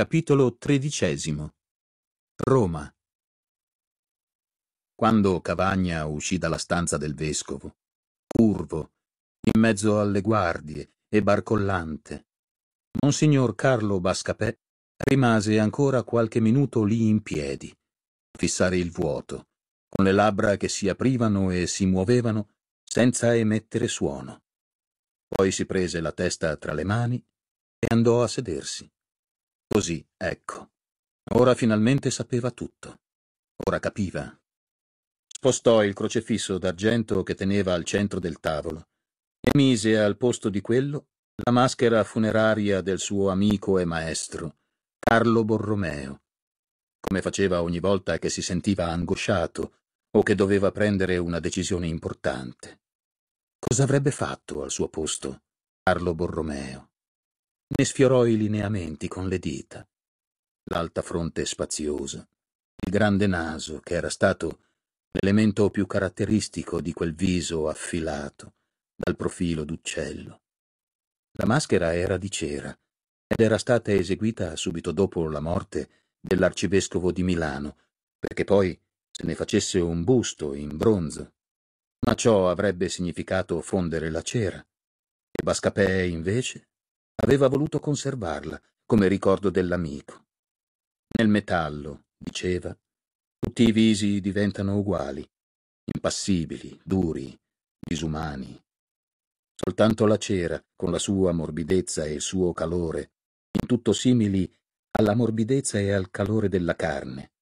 Capitolo tredicesimo. Roma. Quando Cavagna uscì dalla stanza del vescovo, curvo, in mezzo alle guardie e barcollante, Monsignor Carlo Bascapè rimase ancora qualche minuto lì in piedi, a fissare il vuoto, con le labbra che si aprivano e si muovevano senza emettere suono. Poi si prese la testa tra le mani e andò a sedersi. Così, ecco. Ora finalmente sapeva tutto. Ora capiva. Spostò il crocefisso d'argento che teneva al centro del tavolo e mise al posto di quello la maschera funeraria del suo amico e maestro, Carlo Borromeo, come faceva ogni volta che si sentiva angosciato o che doveva prendere una decisione importante. Cosa avrebbe fatto al suo posto Carlo Borromeo? Ne sfiorò i lineamenti con le dita. L'alta fronte spaziosa, il grande naso che era stato l'elemento più caratteristico di quel viso affilato dal profilo d'uccello. La maschera era di cera ed era stata eseguita subito dopo la morte dell'arcivescovo di Milano, perché poi se ne facesse un busto in bronzo. Ma ciò avrebbe significato fondere la cera. E Bascapè, invece, Aveva voluto conservarla come ricordo dell'amico. Nel metallo, diceva, tutti i visi diventano uguali, impassibili, duri, disumani. Soltanto la cera, con la sua morbidezza e il suo calore, in tutto simili alla morbidezza e al calore della carne,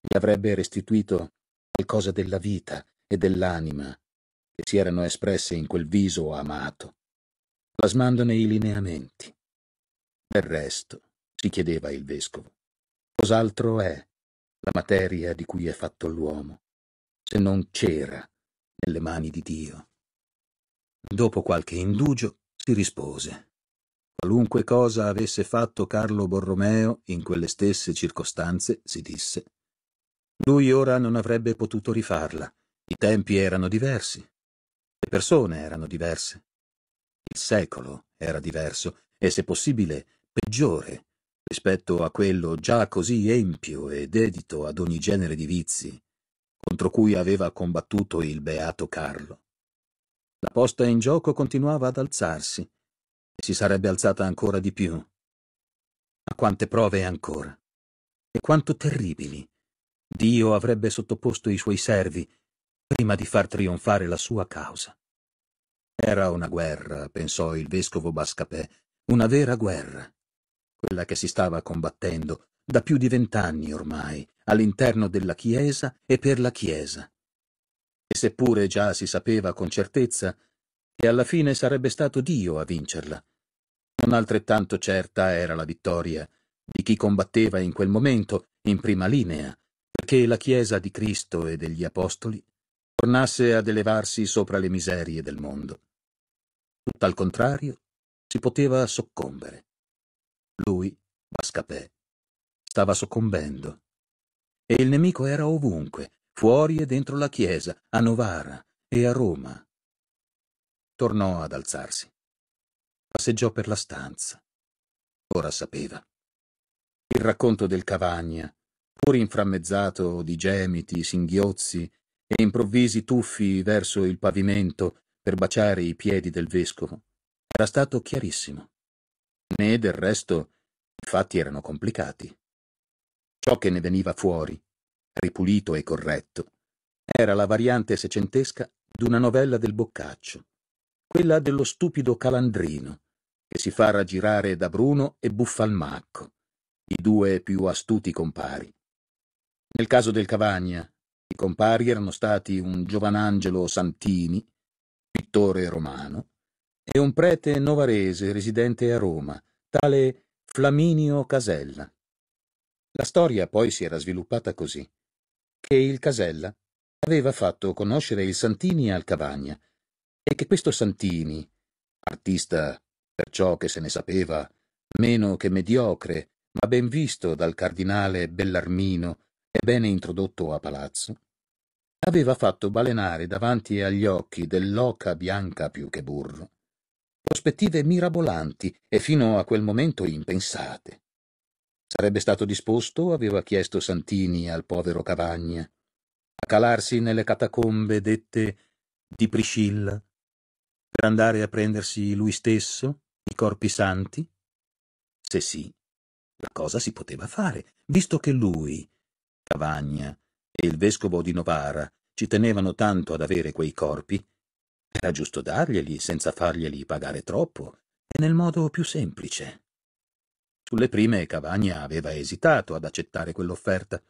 gli avrebbe restituito qualcosa della vita e dell'anima che si erano espresse in quel viso amato plasmandone i lineamenti. Del resto, si chiedeva il vescovo, cos'altro è la materia di cui è fatto l'uomo, se non c'era nelle mani di Dio? Dopo qualche indugio si rispose. Qualunque cosa avesse fatto Carlo Borromeo in quelle stesse circostanze, si disse, lui ora non avrebbe potuto rifarla. I tempi erano diversi, le persone erano diverse, il secolo era diverso e, se possibile, peggiore rispetto a quello già così empio e dedito ad ogni genere di vizi contro cui aveva combattuto il beato Carlo. La posta in gioco continuava ad alzarsi e si sarebbe alzata ancora di più. Ma quante prove ancora! E quanto terribili! Dio avrebbe sottoposto i suoi servi prima di far trionfare la sua causa. Era una guerra, pensò il vescovo Bascapè, una vera guerra. Quella che si stava combattendo da più di vent'anni ormai, all'interno della Chiesa e per la Chiesa. E seppure già si sapeva con certezza che alla fine sarebbe stato Dio a vincerla, non altrettanto certa era la vittoria di chi combatteva in quel momento in prima linea, perché la Chiesa di Cristo e degli Apostoli tornasse ad elevarsi sopra le miserie del mondo. Tutt'al contrario, si poteva soccombere. Lui, Bascapè, stava soccombendo. E il nemico era ovunque, fuori e dentro la chiesa, a Novara e a Roma. Tornò ad alzarsi. Passeggiò per la stanza. Ora sapeva. Il racconto del Cavagna, pur inframmezzato di gemiti, singhiozzi e improvvisi tuffi verso il pavimento per baciare i piedi del vescovo. Era stato chiarissimo. Né del resto i fatti erano complicati. Ciò che ne veniva fuori, ripulito e corretto, era la variante secentesca d'una novella del Boccaccio, quella dello stupido calandrino che si fa raggirare da Bruno e Buffalmacco, i due più astuti compari. Nel caso del Cavagna, i compari erano stati un Giovanangelo Santini, pittore romano, e un prete novarese residente a Roma, tale Flaminio Casella. La storia poi si era sviluppata così, che il Casella aveva fatto conoscere il Santini al Cavagna e che questo Santini, artista per ciò che se ne sapeva, meno che mediocre, ma ben visto dal cardinale Bellarmino ebbene introdotto a palazzo, aveva fatto balenare davanti agli occhi dell'oca bianca più che burro prospettive mirabolanti e fino a quel momento impensate. Sarebbe stato disposto, aveva chiesto Santini al povero Cavagna, a calarsi nelle catacombe dette di Priscilla, per andare a prendersi lui stesso i corpi santi? Se sì, la cosa si poteva fare, visto che lui, Cavagna e il vescovo di Novara ci tenevano tanto ad avere quei corpi, era giusto darglieli senza farglieli pagare troppo e nel modo più semplice. Sulle prime Cavagna aveva esitato ad accettare quell'offerta,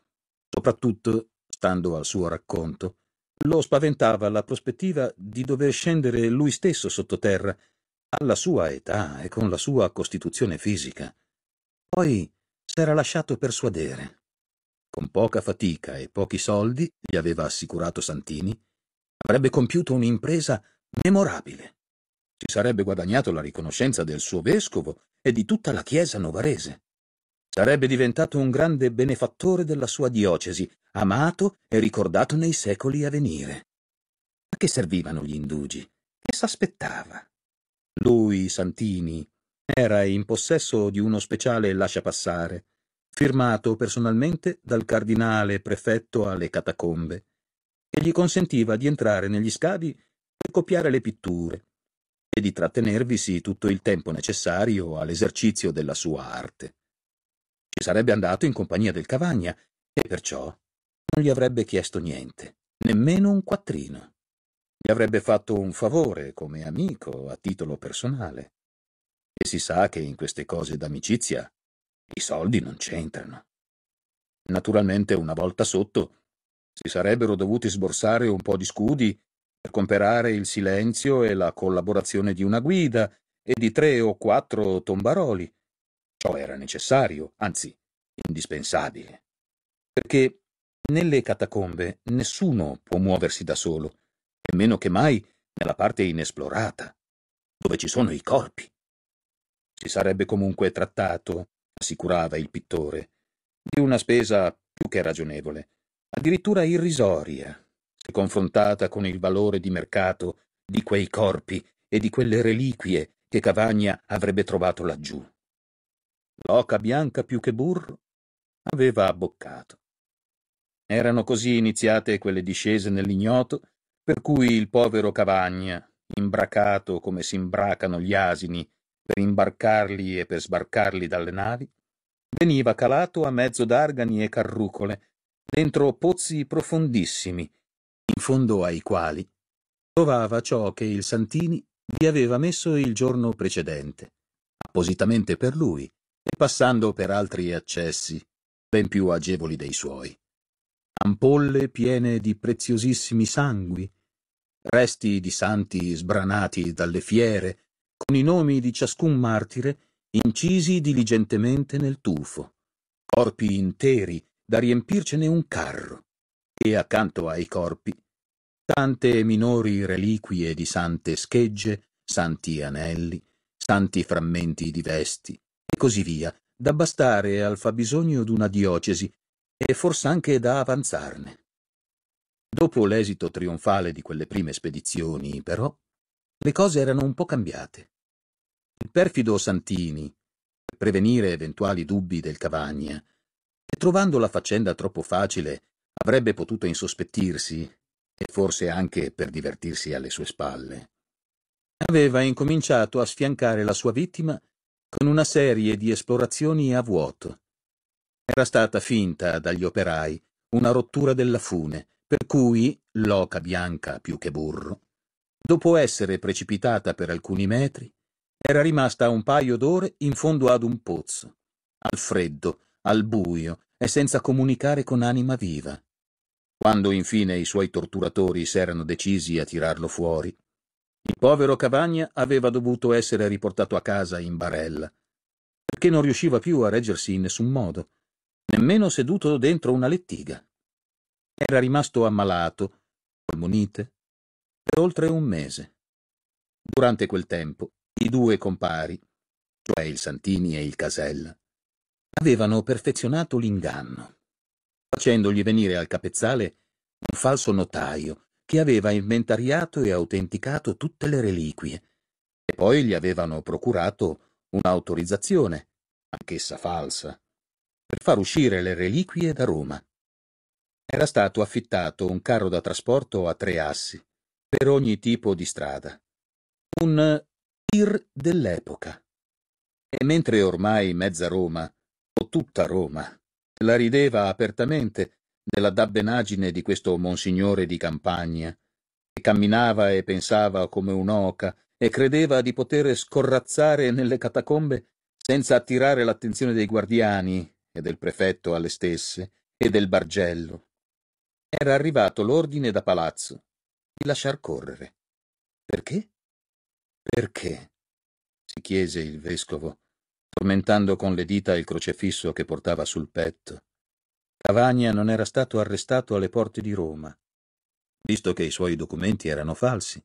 soprattutto, stando al suo racconto, lo spaventava la prospettiva di dover scendere lui stesso sottoterra, alla sua età e con la sua costituzione fisica. Poi s'era lasciato persuadere con poca fatica e pochi soldi, gli aveva assicurato Santini, avrebbe compiuto un'impresa memorabile. Si sarebbe guadagnato la riconoscenza del suo vescovo e di tutta la chiesa novarese. Sarebbe diventato un grande benefattore della sua diocesi, amato e ricordato nei secoli a venire. A che servivano gli indugi? Che s'aspettava? Lui, Santini, era in possesso di uno speciale lasciapassare, firmato personalmente dal cardinale prefetto alle catacombe, che gli consentiva di entrare negli scavi per copiare le pitture, e di trattenervisi tutto il tempo necessario all'esercizio della sua arte. Ci sarebbe andato in compagnia del Cavagna, e perciò non gli avrebbe chiesto niente, nemmeno un quattrino. Gli avrebbe fatto un favore come amico a titolo personale. E si sa che in queste cose d'amicizia i soldi non c'entrano. Naturalmente, una volta sotto, si sarebbero dovuti sborsare un po' di scudi per comprare il silenzio e la collaborazione di una guida e di tre o quattro tombaroli. Ciò era necessario, anzi indispensabile. Perché nelle catacombe nessuno può muoversi da solo, e meno che mai nella parte inesplorata, dove ci sono i corpi. Si sarebbe comunque trattato assicurava il pittore, di una spesa più che ragionevole, addirittura irrisoria, se confrontata con il valore di mercato di quei corpi e di quelle reliquie che Cavagna avrebbe trovato laggiù. L'oca bianca più che burro aveva abboccato. Erano così iniziate quelle discese nell'ignoto, per cui il povero Cavagna, imbracato come si imbracano gli asini per imbarcarli e per sbarcarli dalle navi, veniva calato a mezzo d'argani e carrucole, dentro pozzi profondissimi, in fondo ai quali trovava ciò che il Santini vi aveva messo il giorno precedente, appositamente per lui, e passando per altri accessi, ben più agevoli dei suoi. Ampolle piene di preziosissimi sangui, resti di santi sbranati dalle fiere, con i nomi di ciascun martire incisi diligentemente nel tufo, corpi interi da riempircene un carro, e accanto ai corpi tante minori reliquie di sante schegge, santi anelli, santi frammenti di vesti, e così via, da bastare al fabbisogno d'una diocesi e forse anche da avanzarne. Dopo l'esito trionfale di quelle prime spedizioni, però, le cose erano un po' cambiate. Il perfido Santini, per prevenire eventuali dubbi del Cavagna, e trovando la faccenda troppo facile, avrebbe potuto insospettirsi e forse anche per divertirsi alle sue spalle. Aveva incominciato a sfiancare la sua vittima con una serie di esplorazioni a vuoto. Era stata finta dagli operai una rottura della fune, per cui l'oca bianca più che burro, dopo essere precipitata per alcuni metri, era rimasta un paio d'ore in fondo ad un pozzo, al freddo, al buio e senza comunicare con anima viva. Quando infine i suoi torturatori s'erano decisi a tirarlo fuori, il povero Cavagna aveva dovuto essere riportato a casa in barella, perché non riusciva più a reggersi in nessun modo, nemmeno seduto dentro una lettiga. Era rimasto ammalato, polmonite, per oltre un mese. Durante quel tempo i due compari, cioè il Santini e il Casella, avevano perfezionato l'inganno, facendogli venire al capezzale un falso notaio che aveva inventariato e autenticato tutte le reliquie e poi gli avevano procurato un'autorizzazione, anch'essa falsa, per far uscire le reliquie da Roma. Era stato affittato un carro da trasporto a tre assi per ogni tipo di strada, un tir dell'epoca. E mentre ormai mezza Roma, o tutta Roma, la rideva apertamente della dabbenaggine di questo monsignore di campagna, che camminava e pensava come un'oca e credeva di poter scorrazzare nelle catacombe senza attirare l'attenzione dei guardiani e del prefetto alle stesse e del bargello. Era arrivato l'ordine da palazzo di lasciar correre. Perché? Perché? si chiese il vescovo, tormentando con le dita il crocefisso che portava sul petto. Cavagna non era stato arrestato alle porte di Roma, visto che i suoi documenti erano falsi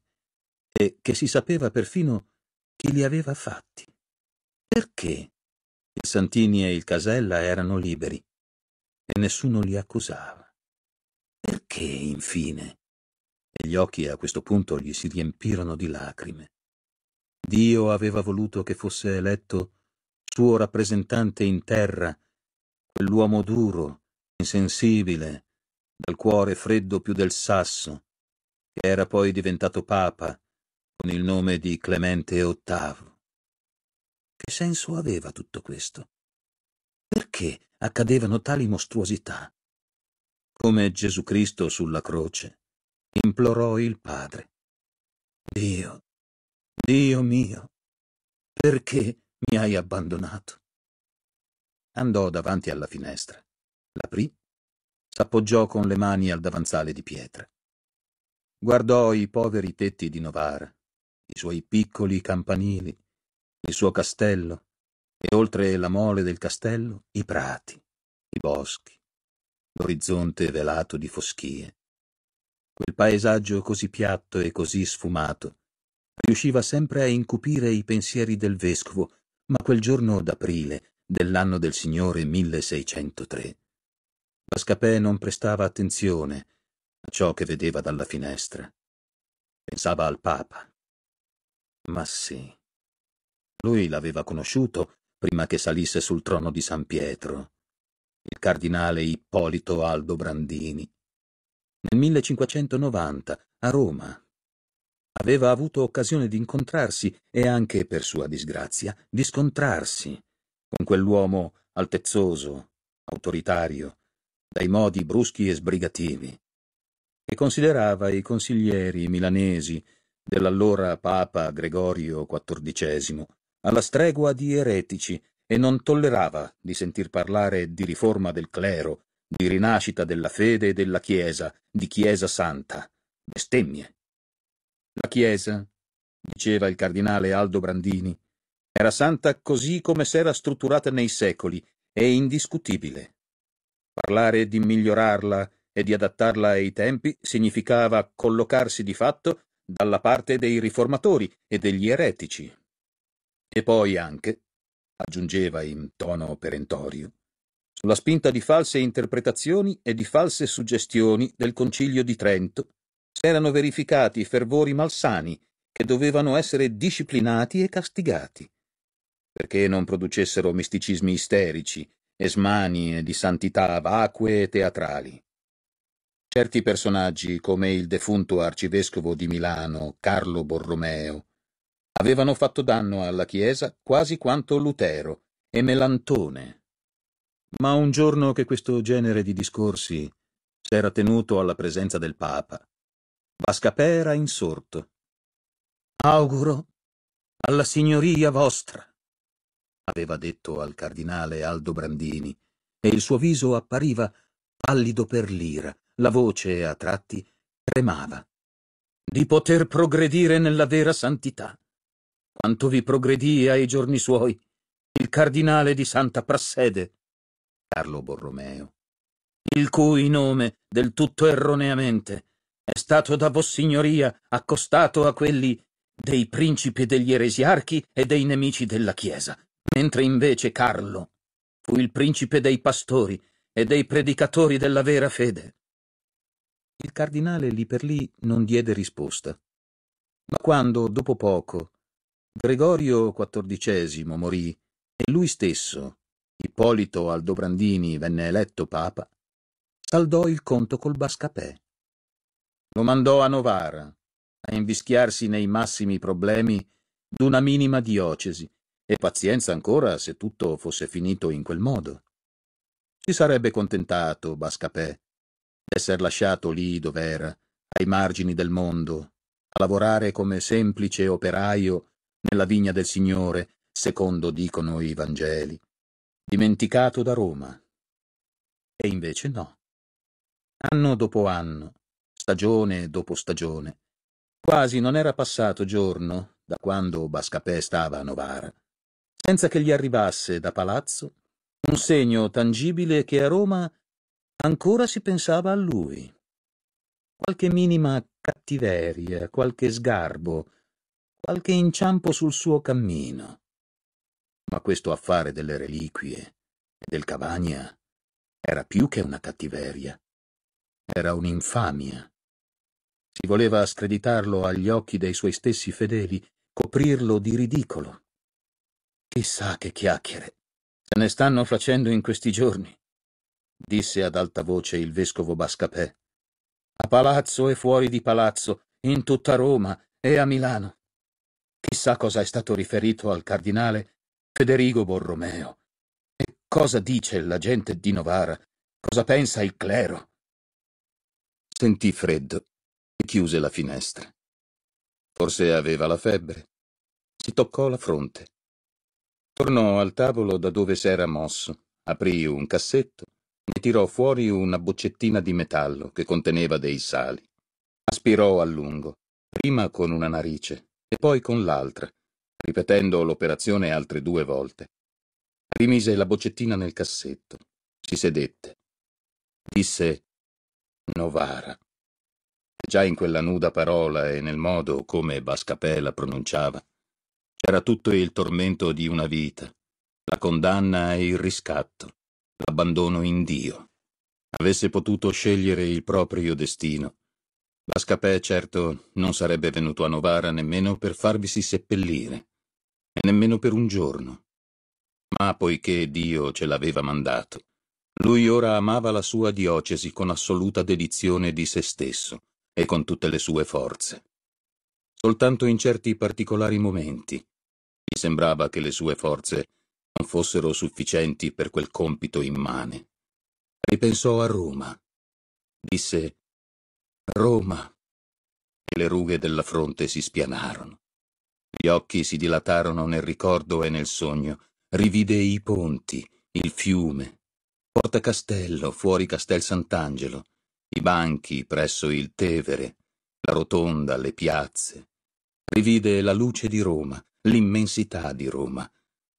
e che si sapeva perfino chi li aveva fatti. Perché? Il Santini e il Casella erano liberi e nessuno li accusava. Perché, infine? E gli occhi a questo punto gli si riempirono di lacrime. Dio aveva voluto che fosse eletto suo rappresentante in terra, quell'uomo duro, insensibile, dal cuore freddo più del sasso, che era poi diventato papa con il nome di Clemente VIII. Che senso aveva tutto questo? Perché accadevano tali mostruosità? Come Gesù Cristo sulla croce implorò il Padre. Dio, Dio mio, perché mi hai abbandonato? Andò davanti alla finestra, l'aprì, s'appoggiò con le mani al davanzale di pietra. Guardò i poveri tetti di Novara, i suoi piccoli campanili, il suo castello e oltre la mole del castello i prati, i boschi, l'orizzonte velato di foschie. Quel paesaggio così piatto e così sfumato riusciva sempre a incupire i pensieri del vescovo, ma quel giorno d'aprile dell'anno del Signore 1603. Bascapè non prestava attenzione a ciò che vedeva dalla finestra. Pensava al Papa. Ma sì. Lui l'aveva conosciuto prima che salisse sul trono di San Pietro, il cardinale Ippolito Aldo Brandini. Nel 1590, a Roma, aveva avuto occasione di incontrarsi e anche, per sua disgrazia, di scontrarsi con quell'uomo altezzoso, autoritario, dai modi bruschi e sbrigativi, che considerava i consiglieri milanesi dell'allora Papa Gregorio XIV alla stregua di eretici e non tollerava di sentir parlare di riforma del clero, di rinascita della fede e della Chiesa, di Chiesa Santa, bestemmie la Chiesa, diceva il cardinale Aldo Brandini, era santa così come s'era strutturata nei secoli e indiscutibile. Parlare di migliorarla e di adattarla ai tempi significava collocarsi di fatto dalla parte dei riformatori e degli eretici. E poi anche, aggiungeva in tono perentorio, sulla spinta di false interpretazioni e di false suggestioni del Concilio di Trento s'erano verificati fervori malsani che dovevano essere disciplinati e castigati, perché non producessero misticismi isterici, e smanie di santità vacue e teatrali. Certi personaggi, come il defunto arcivescovo di Milano, Carlo Borromeo, avevano fatto danno alla Chiesa quasi quanto Lutero e Melantone. Ma un giorno che questo genere di discorsi s'era tenuto alla presenza del Papa, Bascapera insorto. Auguro alla signoria vostra, aveva detto al cardinale Aldo Brandini, e il suo viso appariva pallido per l'ira, la voce a tratti tremava. Di poter progredire nella vera santità, quanto vi progredì ai giorni suoi il cardinale di Santa Prassede, Carlo Borromeo, il cui nome del tutto erroneamente è stato da Vossignoria accostato a quelli dei principi degli eresiarchi e dei nemici della Chiesa, mentre invece Carlo fu il principe dei pastori e dei predicatori della vera fede. Il cardinale lì per lì non diede risposta. Ma quando, dopo poco, Gregorio XIV morì e lui stesso, Ippolito Aldobrandini, venne eletto papa, saldò il conto col Bascapè. Lo mandò a Novara, a invischiarsi nei massimi problemi d'una minima diocesi, e pazienza ancora se tutto fosse finito in quel modo. Si sarebbe contentato Bascapè d'esser lasciato lì dov'era, ai margini del mondo, a lavorare come semplice operaio nella vigna del Signore, secondo dicono i Vangeli, dimenticato da Roma. E invece no. Anno dopo anno, stagione dopo stagione. Quasi non era passato giorno da quando Bascapè stava a Novara, senza che gli arrivasse da palazzo un segno tangibile che a Roma ancora si pensava a lui. Qualche minima cattiveria, qualche sgarbo, qualche inciampo sul suo cammino. Ma questo affare delle reliquie e del Cavagna era più che una cattiveria, era un'infamia. Si voleva screditarlo agli occhi dei suoi stessi fedeli, coprirlo di ridicolo. Chissà che chiacchiere. Se ne stanno facendo in questi giorni, disse ad alta voce il vescovo Bascapè. A palazzo e fuori di palazzo, in tutta Roma e a Milano. Chissà cosa è stato riferito al cardinale Federico Borromeo. E cosa dice la gente di Novara? Cosa pensa il clero? Sentì freddo chiuse la finestra. Forse aveva la febbre. Si toccò la fronte. Tornò al tavolo da dove s'era mosso, aprì un cassetto e tirò fuori una boccettina di metallo che conteneva dei sali. Aspirò a lungo, prima con una narice e poi con l'altra, ripetendo l'operazione altre due volte. Rimise la boccettina nel cassetto, si sedette. Disse Novara. Già in quella nuda parola e nel modo come Bascapè la pronunciava, c'era tutto il tormento di una vita, la condanna e il riscatto, l'abbandono in Dio. Avesse potuto scegliere il proprio destino. Bascapè, certo, non sarebbe venuto a Novara nemmeno per farvisi seppellire, e nemmeno per un giorno. Ma poiché Dio ce l'aveva mandato, lui ora amava la sua diocesi con assoluta dedizione di se stesso, e con tutte le sue forze. Soltanto in certi particolari momenti gli sembrava che le sue forze non fossero sufficienti per quel compito immane. Ripensò a Roma. Disse Roma. E le rughe della fronte si spianarono. Gli occhi si dilatarono nel ricordo e nel sogno. Rivide i ponti, il fiume, Porta Castello, fuori Castel Sant'Angelo, i banchi presso il Tevere, la rotonda, le piazze. Rivide la luce di Roma, l'immensità di Roma,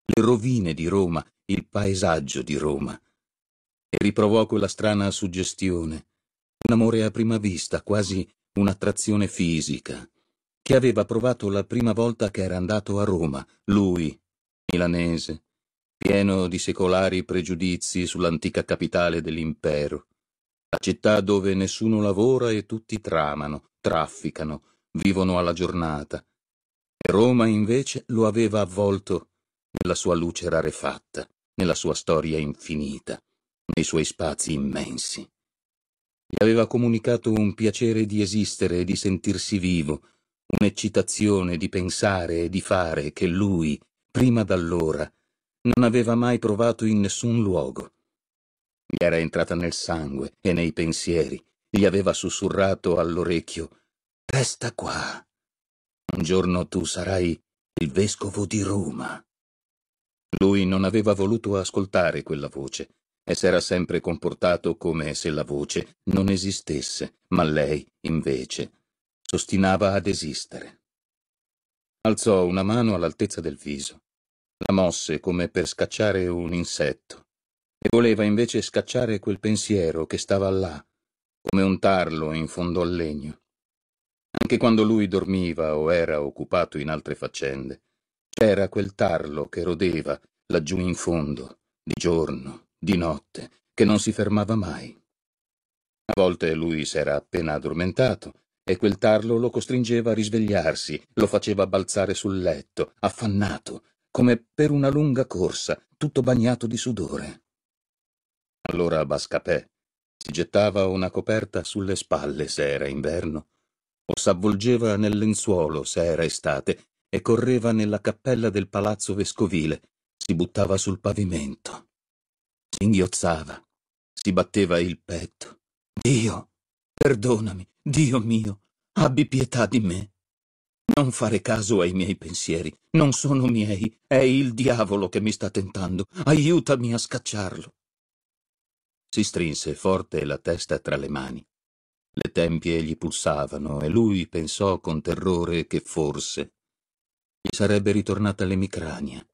le rovine di Roma, il paesaggio di Roma. E riprovò quella strana suggestione, un amore a prima vista, quasi un'attrazione fisica, che aveva provato la prima volta che era andato a Roma, lui, milanese, pieno di secolari pregiudizi sull'antica capitale dell'impero la città dove nessuno lavora e tutti tramano, trafficano, vivono alla giornata. E Roma invece lo aveva avvolto nella sua luce rarefatta, nella sua storia infinita, nei suoi spazi immensi. Gli aveva comunicato un piacere di esistere e di sentirsi vivo, un'eccitazione di pensare e di fare che lui, prima d'allora, non aveva mai provato in nessun luogo. Gli era entrata nel sangue e nei pensieri. Gli aveva sussurrato all'orecchio Resta qua. Un giorno tu sarai il vescovo di Roma. Lui non aveva voluto ascoltare quella voce e s'era sempre comportato come se la voce non esistesse, ma lei, invece, s'ostinava ad esistere. Alzò una mano all'altezza del viso, la mosse come per scacciare un insetto e voleva invece scacciare quel pensiero che stava là, come un tarlo in fondo al legno. Anche quando lui dormiva o era occupato in altre faccende, c'era quel tarlo che rodeva laggiù in fondo, di giorno, di notte, che non si fermava mai. A volte lui s'era appena addormentato e quel tarlo lo costringeva a risvegliarsi, lo faceva balzare sul letto, affannato, come per una lunga corsa, tutto bagnato di sudore allora Bascapè. Si gettava una coperta sulle spalle se era inverno, o s'avvolgeva nel lenzuolo se era estate, e correva nella cappella del palazzo vescovile, si buttava sul pavimento. Si inghiozzava, si batteva il petto. Dio, perdonami, Dio mio, abbi pietà di me. Non fare caso ai miei pensieri, non sono miei, è il diavolo che mi sta tentando, aiutami a scacciarlo. Si strinse forte la testa tra le mani. Le tempie gli pulsavano e lui pensò con terrore che forse gli sarebbe ritornata l'emicrania,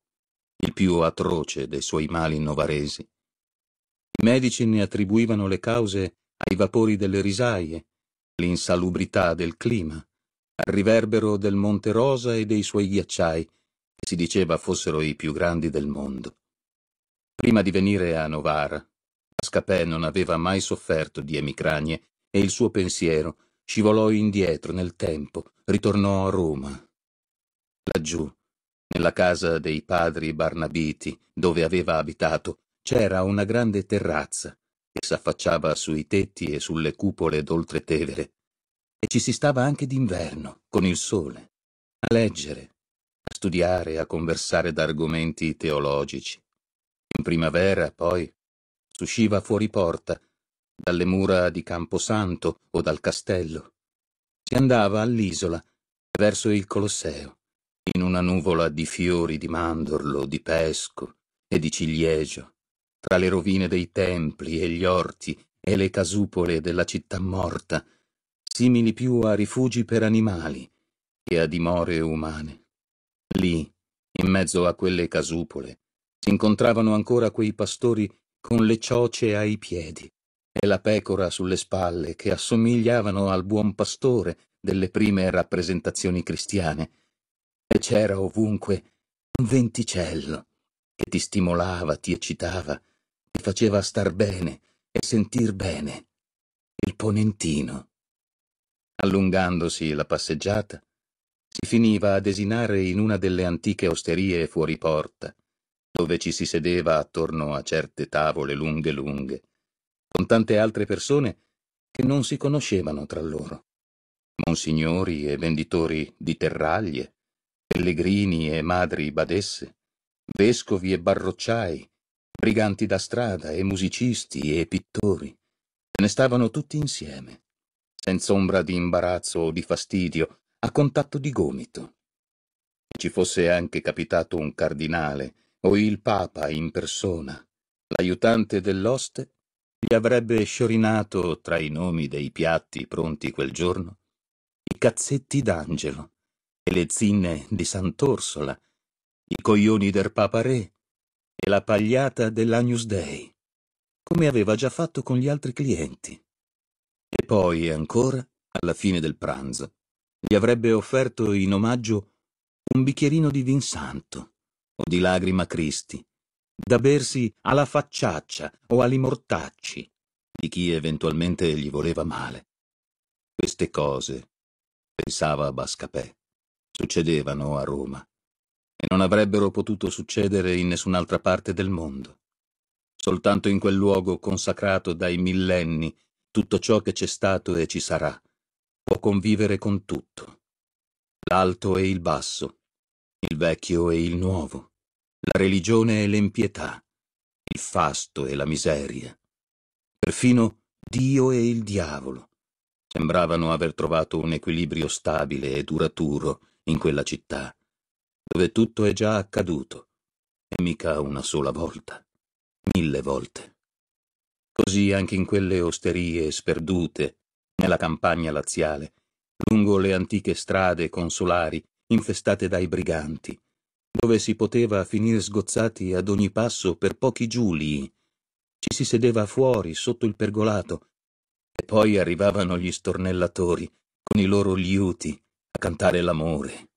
il più atroce dei suoi mali novaresi. I medici ne attribuivano le cause ai vapori delle risaie, all'insalubrità del clima, al riverbero del Monte Rosa e dei suoi ghiacciai, che si diceva fossero i più grandi del mondo. Prima di venire a Novara, Capè non aveva mai sofferto di emicranie e il suo pensiero scivolò indietro nel tempo, ritornò a Roma. Laggiù, nella casa dei padri Barnabiti, dove aveva abitato, c'era una grande terrazza che s'affacciava sui tetti e sulle cupole d'oltretevere. E ci si stava anche d'inverno, con il sole, a leggere, a studiare, a conversare d'argomenti teologici. In primavera, poi, s'usciva fuori porta, dalle mura di Camposanto o dal castello. Si andava all'isola, verso il Colosseo, in una nuvola di fiori di mandorlo, di pesco e di ciliegio, tra le rovine dei templi e gli orti e le casupole della città morta, simili più a rifugi per animali che a dimore umane. Lì, in mezzo a quelle casupole, si incontravano ancora quei pastori con le cioce ai piedi e la pecora sulle spalle che assomigliavano al buon pastore delle prime rappresentazioni cristiane. E c'era ovunque un venticello che ti stimolava, ti eccitava, ti faceva star bene e sentir bene. Il ponentino. Allungandosi la passeggiata, si finiva a desinare in una delle antiche osterie fuori porta, dove ci si sedeva attorno a certe tavole lunghe lunghe, con tante altre persone che non si conoscevano tra loro. Monsignori e venditori di terraglie, pellegrini e madri badesse, vescovi e barrocciai, briganti da strada e musicisti e pittori. Se ne stavano tutti insieme, senz'ombra di imbarazzo o di fastidio, a contatto di gomito. Ci fosse anche capitato un cardinale o il Papa in persona, l'aiutante dell'oste, gli avrebbe sciorinato tra i nomi dei piatti pronti quel giorno i cazzetti d'angelo e le zinne di Sant'Orsola, i coglioni del Papa Re e la pagliata dell'Agnus Dei, come aveva già fatto con gli altri clienti. E poi ancora, alla fine del pranzo, gli avrebbe offerto in omaggio un bicchierino di vin santo o di lagrima cristi, da bersi alla facciaccia o agli mortacci di chi eventualmente gli voleva male. Queste cose, pensava Bascapè, succedevano a Roma e non avrebbero potuto succedere in nessun'altra parte del mondo. Soltanto in quel luogo consacrato dai millenni tutto ciò che c'è stato e ci sarà può convivere con tutto, l'alto e il basso, il vecchio e il nuovo, la religione e l'empietà, il fasto e la miseria. Perfino Dio e il diavolo sembravano aver trovato un equilibrio stabile e duraturo in quella città, dove tutto è già accaduto, e mica una sola volta, mille volte. Così anche in quelle osterie sperdute, nella campagna laziale, lungo le antiche strade consolari infestate dai briganti, dove si poteva finir sgozzati ad ogni passo per pochi giulii. Ci si sedeva fuori, sotto il pergolato, e poi arrivavano gli stornellatori, con i loro liuti, a cantare l'amore,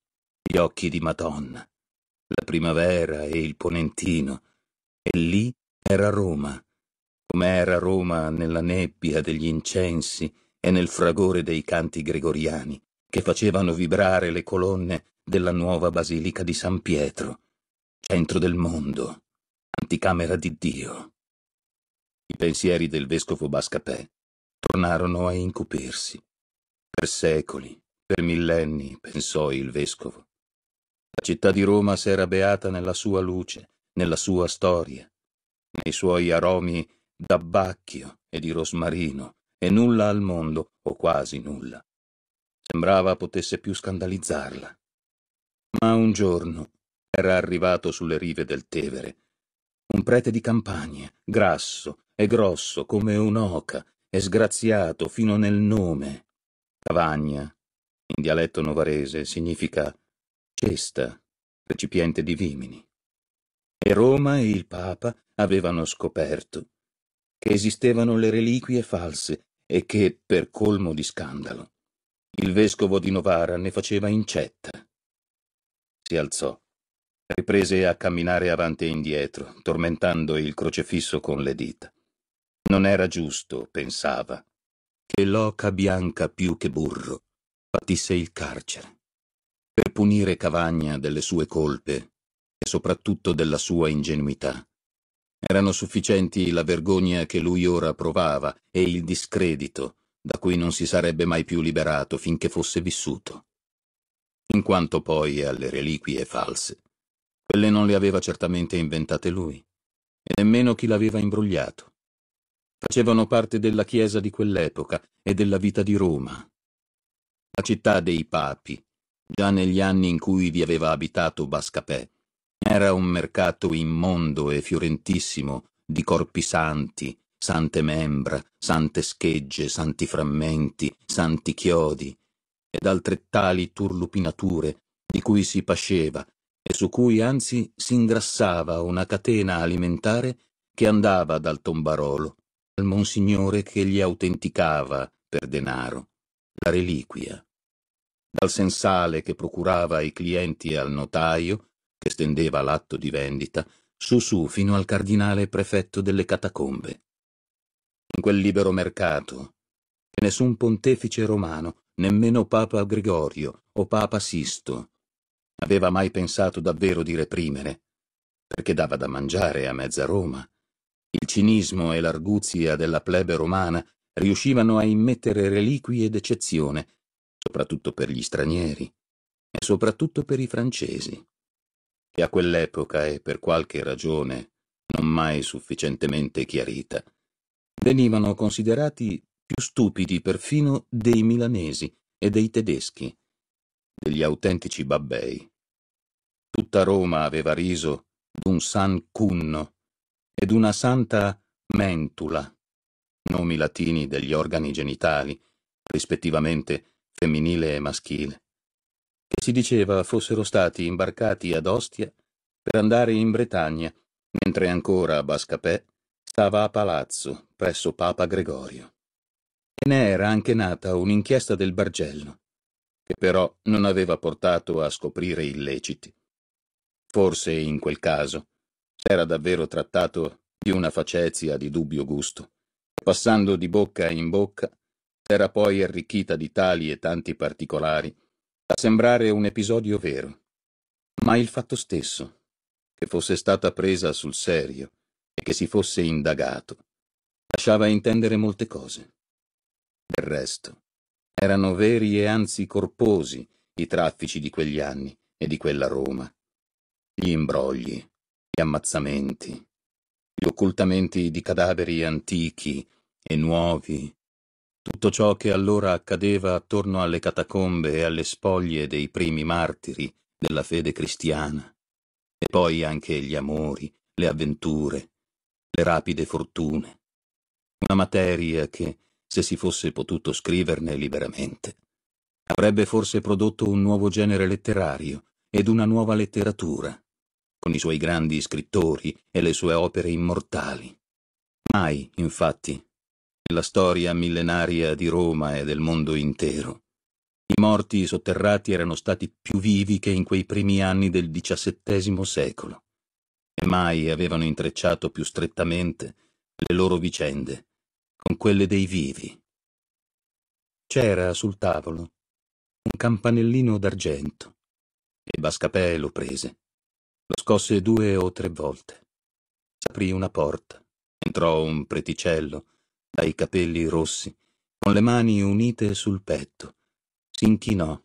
gli occhi di Madonna, la primavera e il ponentino. E lì era Roma, come era Roma nella nebbia degli incensi e nel fragore dei canti gregoriani che facevano vibrare le colonne della nuova basilica di San Pietro, centro del mondo, anticamera di Dio. I pensieri del vescovo Bascapè tornarono a incupirsi. Per secoli, per millenni, pensò il vescovo. La città di Roma s'era beata nella sua luce, nella sua storia, nei suoi aromi d'abbacchio e di rosmarino, e nulla al mondo, o quasi nulla, sembrava potesse più scandalizzarla. Ma un giorno era arrivato sulle rive del Tevere un prete di campagna, grasso e grosso come un'oca e sgraziato fino nel nome. Cavagna, in dialetto novarese, significa cesta, recipiente di vimini. E Roma e il Papa avevano scoperto che esistevano le reliquie false e che, per colmo di scandalo, il vescovo di Novara ne faceva incetta. Si alzò. Riprese a camminare avanti e indietro, tormentando il crocefisso con le dita. Non era giusto, pensava, che l'oca bianca più che burro patisse il carcere. Per punire Cavagna delle sue colpe e soprattutto della sua ingenuità. Erano sufficienti la vergogna che lui ora provava e il discredito da cui non si sarebbe mai più liberato finché fosse vissuto. In quanto poi alle reliquie false, quelle non le aveva certamente inventate lui, e nemmeno chi l'aveva imbrogliato. Facevano parte della chiesa di quell'epoca e della vita di Roma. La città dei papi, già negli anni in cui vi aveva abitato Bascapè, era un mercato immondo e fiorentissimo di corpi santi, sante membra, sante schegge, santi frammenti, santi chiodi, ed altrettali turlupinature di cui si pasceva e su cui anzi si ingrassava una catena alimentare che andava dal tombarolo al monsignore che gli autenticava per denaro la reliquia, dal sensale che procurava ai clienti e al notaio che stendeva l'atto di vendita, su su fino al cardinale prefetto delle catacombe in quel libero mercato, che nessun pontefice romano, nemmeno Papa Gregorio o Papa Sisto, aveva mai pensato davvero di reprimere, perché dava da mangiare a mezza Roma. Il cinismo e l'arguzia della plebe romana riuscivano a immettere reliquie d'eccezione, soprattutto per gli stranieri e soprattutto per i francesi, che a quell'epoca e per qualche ragione non mai sufficientemente chiarita, Venivano considerati più stupidi perfino dei milanesi e dei tedeschi, degli autentici babbei. Tutta Roma aveva riso d'un San Cunno e d'una santa Mentula, nomi latini degli organi genitali, rispettivamente femminile e maschile, che si diceva fossero stati imbarcati ad Ostia per andare in Bretagna, mentre ancora Bascapè stava a palazzo presso Papa Gregorio. E ne era anche nata un'inchiesta del Bargello, che però non aveva portato a scoprire illeciti. Forse in quel caso era davvero trattato di una facezia di dubbio gusto, che passando di bocca in bocca era poi arricchita di tali e tanti particolari da sembrare un episodio vero. Ma il fatto stesso, che fosse stata presa sul serio e che si fosse indagato, lasciava intendere molte cose. Del resto, erano veri e anzi corposi i traffici di quegli anni e di quella Roma. Gli imbrogli, gli ammazzamenti, gli occultamenti di cadaveri antichi e nuovi, tutto ciò che allora accadeva attorno alle catacombe e alle spoglie dei primi martiri della fede cristiana, e poi anche gli amori, le avventure, le rapide fortune una materia che, se si fosse potuto scriverne liberamente, avrebbe forse prodotto un nuovo genere letterario ed una nuova letteratura, con i suoi grandi scrittori e le sue opere immortali. Mai, infatti, nella storia millenaria di Roma e del mondo intero, i morti sotterrati erano stati più vivi che in quei primi anni del XVII secolo, e mai avevano intrecciato più strettamente le loro vicende con quelle dei vivi. C'era sul tavolo un campanellino d'argento e Bascapè lo prese. Lo scosse due o tre volte. S'aprì una porta. Entrò un preticello, dai capelli rossi, con le mani unite sul petto. S'inchinò.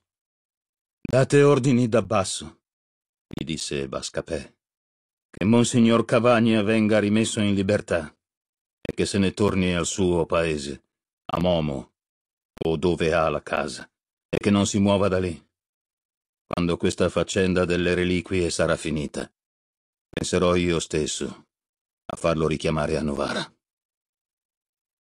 Date ordini da basso, gli disse Bascapè, che Monsignor Cavagna venga rimesso in libertà che se ne torni al suo paese, a Momo, o dove ha la casa, e che non si muova da lì. Quando questa faccenda delle reliquie sarà finita, penserò io stesso a farlo richiamare a Novara.